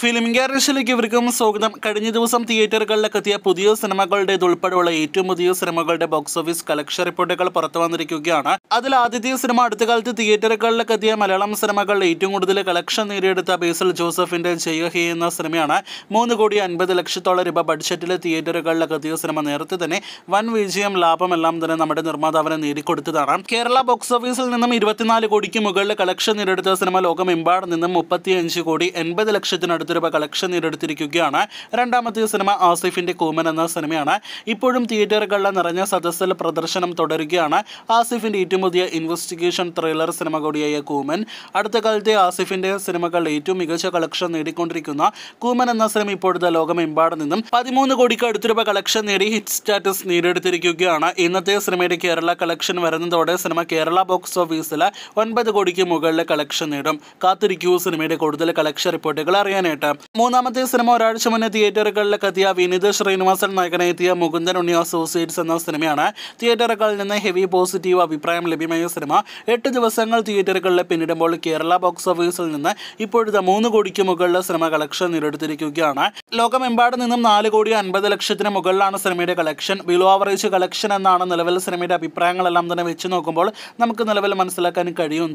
film ഗ്യാലറിസിലേക്ക് ഇവർക്കും സ്വാഗതം കഴിഞ്ഞ ദിവസം തിയേറ്ററുകളിലൊക്കെ എത്തിയ പുതിയ സിനിമകളുടേതുൾപ്പെടെയുള്ള ഏറ്റവും പുതിയ സിനിമകളുടെ ബോക്സ് ഓഫീസ് കളക്ഷൻ റിപ്പോർട്ടുകൾ പുറത്തു വന്നിരിക്കുകയാണ് അതിൽ ആദ്യത്തെ സിനിമ അടുത്ത കാലത്ത് തിയേറ്ററുകളിലൊക്കെ എത്തിയ മലയാളം സിനിമകളിൽ ഏറ്റവും കൂടുതൽ കളക്ഷൻ നേടിയെടുത്ത ബേസിൽ ജോസഫിന്റെ ജയഹി എന്ന സിനിമയാണ് മൂന്ന് കോടി അൻപത് ലക്ഷത്തോളം രൂപ ബഡ്ജറ്റിൽ തിയേറ്ററുകളിലൊക്കെ എത്തിയ സിനിമ നേരത്തെ തന്നെ വൻ വിജയം ലാഭമെല്ലാം തന്നെ നമ്മുടെ നിർമ്മാതാവിനെ നേടിക്കൊടുത്തതാണ് കേരള ബോക്സ് ഓഫീസിൽ നിന്നും ഇരുപത്തിനാല് കോടിക്ക് മുകളിൽ കളക്ഷൻ നേടിയെടുത്ത സിനിമ ലോകമെമ്പാടും നിന്നും മുപ്പത്തിയഞ്ച് കോടി എൺപത് ലക്ഷത്തിനടുത്ത് കോടിക്കടുത്ത് രൂപ കളക്ഷൻ നേടിയെടുത്തിരിക്കുകയാണ് രണ്ടാമത്തെ സിനിമ ആസിഫിന്റെ കൂമൻ എന്ന സിനിമയാണ് ഇപ്പോഴും തിയേറ്ററുകളിലെ നിറഞ്ഞ സദസ്സിൽ പ്രദർശനം തുടരുകയാണ് ആസിഫിന്റെ ഏറ്റവും പുതിയ ഇൻവെസ്റ്റിഗേഷൻ ത്രില്ലർ സിനിമ കൂടിയായ കൂമൻ അടുത്ത കാലത്തെ ആസിഫിന്റെ സിനിമകൾ ഏറ്റവും മികച്ച കളക്ഷൻ നേടിക്കൊണ്ടിരിക്കുന്ന കൂമൻ എന്ന സിനിമ ഇപ്പോഴത്തെ ലോകമെമ്പാടും നിന്നും പതിമൂന്ന് കോടിക്ക് അടുത്ത രൂപ കളക്ഷൻ നേടി ഹിറ്റ് സ്റ്റാറ്റസ് നേടിയെടുത്തിരിക്കുകയാണ് ഇന്നത്തെ സിനിമയുടെ കേരള കളക്ഷൻ വരുന്നതോടെ സിനിമ കേരള ബോക്സ് ഓഫീസിൽ ഒൻപത് കോടിക്ക് മുകളിലെ കളക്ഷൻ നേടും കാത്തിരിക്കൂ സിനിമയുടെ കൂടുതൽ കളക്ഷൻ റിപ്പോർട്ടുകൾ അറിയാനായിട്ട് പതിനെട്ട് മൂന്നാമത്തെ സിനിമ ഒരാഴ്ച മുന്നേ തിയേറ്ററുകളിലെ കത്തിയ വിനീത് ശ്രീനിവാസൻ നായകനെത്തിയ മുകുന്ദൻ ഉണ്ണി അസോസിയേറ്റ്സ് എന്ന സിനിമയാണ് തിയേറ്ററുകളിൽ നിന്ന് ഹെവി പോസിറ്റീവ് അഭിപ്രായം ലഭ്യമായ സിനിമ എട്ട് ദിവസങ്ങൾ തിയേറ്ററുകളിൽ പിന്നിടുമ്പോൾ കേരള ബോക്സ് ഓഫീസിൽ നിന്ന് ഇപ്പോഴത്തെ മൂന്ന് കോടിക്ക് മുകളിലെ സിനിമ കളക്ഷൻ നേടിയെടുത്തിരിക്കുകയാണ് ലോകമെമ്പാട് നിന്നും നാല് കോടി അൻപത് ലക്ഷത്തിന് മുകളിലാണ് സിനിമയുടെ കളക്ഷൻ ബിലോ ആവറേജ് കളക്ഷൻ എന്നാണ് നിലവിൽ സിനിമയുടെ അഭിപ്രായങ്ങളെല്ലാം തന്നെ വെച്ച് നോക്കുമ്പോൾ നമുക്ക് നിലവിൽ മനസ്സിലാക്കാൻ കഴിയുന്നത്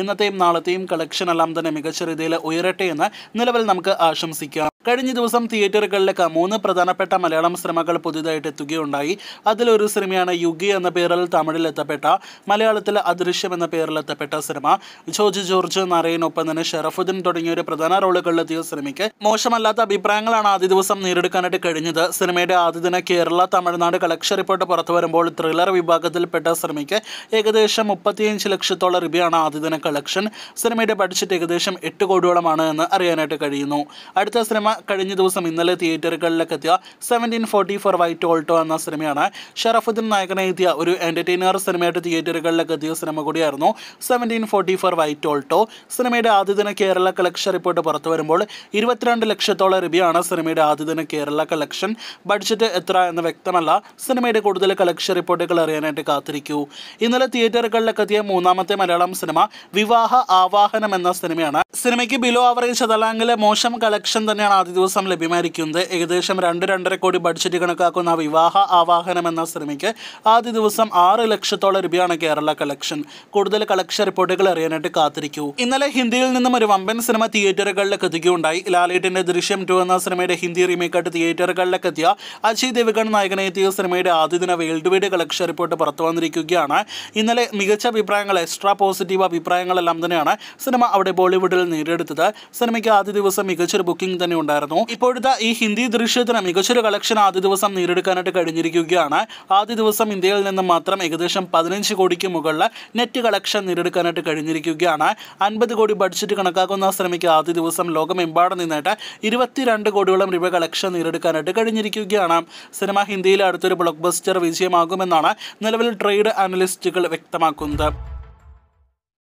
ഇന്നത്തെയും നാളത്തെയും കളക്ഷൻ എല്ലാം തന്നെ മികച്ച രീതിയിൽ ഉയരട്ടെ എന്ന് നിലവിൽ നമുക്ക് നിങ്ങൾക്ക് ആശംസിക്കാം കഴിഞ്ഞ ദിവസം തിയേറ്ററുകളിലേക്ക് മൂന്ന് പ്രധാനപ്പെട്ട മലയാളം സിനിമകൾ പുതിയതായിട്ട് എത്തുകയുണ്ടായി അതിലൊരു സിനിമയാണ് യുഗി എന്ന പേരിൽ തമിഴിൽ എത്തപ്പെട്ട മലയാളത്തിൽ അദൃശ്യം എന്ന പേരിൽ എത്തപ്പെട്ട സിനിമ ജോർജ് ജോർജ് നരയനൊപ്പം തന്നെ ഷറഫുദ്ദീൻ തുടങ്ങിയ ഒരു പ്രധാന റോളുകളിലെത്തിയ സിനിമയ്ക്ക് മോശമല്ലാത്ത അഭിപ്രായങ്ങളാണ് ആദ്യ ദിവസം നേരിടുക്കാനായിട്ട് കഴിഞ്ഞത് സിനിമയുടെ ആദ്യ ദിന കേരള തമിഴ്നാട് കളക്ഷൻ റിപ്പോർട്ട് പുറത്തു വരുമ്പോൾ ത്രില്ലർ വിഭാഗത്തിൽപ്പെട്ട സിനിമയ്ക്ക് ഏകദേശം മുപ്പത്തിയഞ്ച് ലക്ഷത്തോളം രൂപയാണ് ആദ്യ ദിന കളക്ഷൻ സിനിമയുടെ ബഡ്ജറ്റ് ഏകദേശം എട്ട് കോടിയോളമാണ് എന്ന് അറിയാനായിട്ട് കഴിയുന്നു അടുത്ത സിനിമ കഴിഞ്ഞ ദിവസം ഇന്നലെ തിയേറ്ററുകളിലേക്ക് എത്തിയ seventeen forty four white Alto എന്ന സിനിമയാണ് ഷറഫുദ്ദീൻ നായകനെ എത്തിയ ഒരു എൻ്റർടൈനർ സിനിമയായിട്ട് തിയേറ്ററുകളിലേക്ക് എത്തിയ സിനിമ കൂടിയായിരുന്നു seventeen forty four white Alto സിനിമയുടെ ആദ്യദിന കേരള കളക്ഷൻ റിപ്പോർട്ട് പുറത്തു വരുമ്പോൾ ഇരുപത്തിരണ്ട് ലക്ഷത്തോളം രൂപയാണ് സിനിമയുടെ ആദ്യദിന കേരള കളക്ഷൻ ബഡ്ജറ്റ് എത്ര എന്ന് വ്യക്തമല്ല സിനിമയുടെ കൂടുതൽ കളക്ഷൻ റിപ്പോർട്ടുകൾ അറിയാനായിട്ട് കാത്തിരിക്കൂ ഇന്നലെ തിയേറ്ററുകളിലേക്ക് എത്തിയ മൂന്നാമത്തെ മലയാളം സിനിമ വിവാഹ ആവാഹനം എന്ന സിനിമയാണ് സിനിമയ്ക്ക് ബിലോ ആവറേജ് ശതലാങ്കിലെ മോശം കളക്ഷൻ തന്നെയാണ് ആദ്യ ദിവസം ലഭ്യമായിരിക്കുന്നത് ഏകദേശം രണ്ട് രണ്ടര കോടി ബഡ്ജറ്റ് കണക്കാക്കുന്ന വിവാഹ ആവാഹനം എന്ന സിനിമയ്ക്ക് ആദ്യ ദിവസം ആറ് ലക്ഷത്തോളം രൂപയാണ് കേരള കളക്ഷൻ കൂടുതൽ കളക്ഷൻ റിപ്പോർട്ടുകൾ അറിയാനായിട്ട് കാത്തിരിക്കൂ ഇന്നലെ ഹിന്ദിയിൽ നിന്നും ഒരു വമ്പൻ സിനിമ തിയേറ്ററുകളിലേക്ക് എത്തിക്കുകയുണ്ടായി ലാലേട്ടിന്റെ ദൃശ്യം ടു എന്ന സിനിമയുടെ ഹിന്ദി റീമേക്കായിട്ട് തിയേറ്ററുകളിലേക്ക് എത്തിയ അജയ് ദേവഗൺ നായകനെത്തിയ സിനിമയുടെ ആദ്യ ദിന വേൾഡ് വൈഡ് കളക്ഷൻ റിപ്പോർട്ട് പുറത്തു വന്നിരിക്കുകയാണ് ഇന്നലെ മികച്ച അഭിപ്രായങ്ങൾ എക്സ്ട്രാ പോസിറ്റീവ് അഭിപ്രായങ്ങളെല്ലാം തന്നെയാണ് സിനിമ അവിടെ ബോളിവുഡിൽ നേടിയെടുത്തത് സിനിമയ്ക്ക് ആദ്യ ദിവസം മികച്ചൊരു ബുക്കിംഗ് തന്നെ ഉണ്ടായിരുന്നു ഇപ്പോഴത്തെ ഈ ഹിന്ദി ദൃശ്യത്തിന് മികച്ചൊരു കളക്ഷൻ ആദ്യ ദിവസം നേടിയെടുക്കാനായിട്ട് കഴിഞ്ഞിരിക്കുകയാണ് ആദ്യ ദിവസം ഇന്ത്യയിൽ നിന്ന് മാത്രം ഏകദേശം പതിനഞ്ച് കോടിക്ക് മുകളിൽ നെറ്റ് കളക്ഷൻ നേടിയെടുക്കാനായിട്ട് കഴിഞ്ഞിരിക്കുകയാണ് അൻപത് കോടി ബഡ്ജറ്റ് കണക്കാക്കുന്ന സിനിമയ്ക്ക് ആദ്യ ദിവസം ലോകമെമ്പാടും നിന്നിട്ട് ഇരുപത്തിരണ്ട് കോടിയോളം രൂപ കളക്ഷൻ നേടിയെടുക്കാനായിട്ട് കഴിഞ്ഞിരിക്കുകയാണ് സിനിമ ഹിന്ദിയിലെ അടുത്തൊരു ബ്ലോക്ക് ബസ്റ്റർ വിജയമാകുമെന്നാണ് നിലവിൽ ട്രേഡ് അനലിസ്റ്റുകൾ വ്യക്തമാക്കുന്നത്